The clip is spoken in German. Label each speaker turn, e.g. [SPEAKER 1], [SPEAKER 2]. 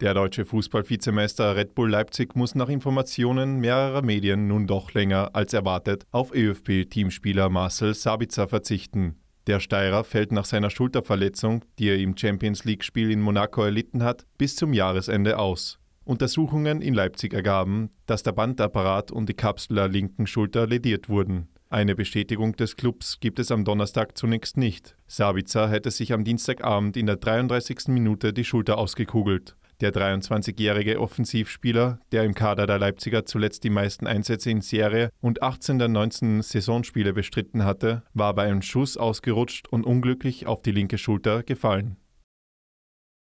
[SPEAKER 1] Der deutsche Fußballvizemeister Red Bull Leipzig muss nach Informationen mehrerer Medien nun doch länger als erwartet auf ÖFB-Teamspieler Marcel Sabitzer verzichten. Der Steirer fällt nach seiner Schulterverletzung, die er im Champions League-Spiel in Monaco erlitten hat, bis zum Jahresende aus. Untersuchungen in Leipzig ergaben, dass der Bandapparat und die Kapsel der linken Schulter lediert wurden. Eine Bestätigung des Clubs gibt es am Donnerstag zunächst nicht. Sabitzer hätte sich am Dienstagabend in der 33. Minute die Schulter ausgekugelt. Der 23-jährige Offensivspieler, der im Kader der Leipziger zuletzt die meisten Einsätze in Serie und 18 der 19 Saisonspiele bestritten hatte, war bei einem Schuss ausgerutscht und unglücklich auf die linke Schulter gefallen.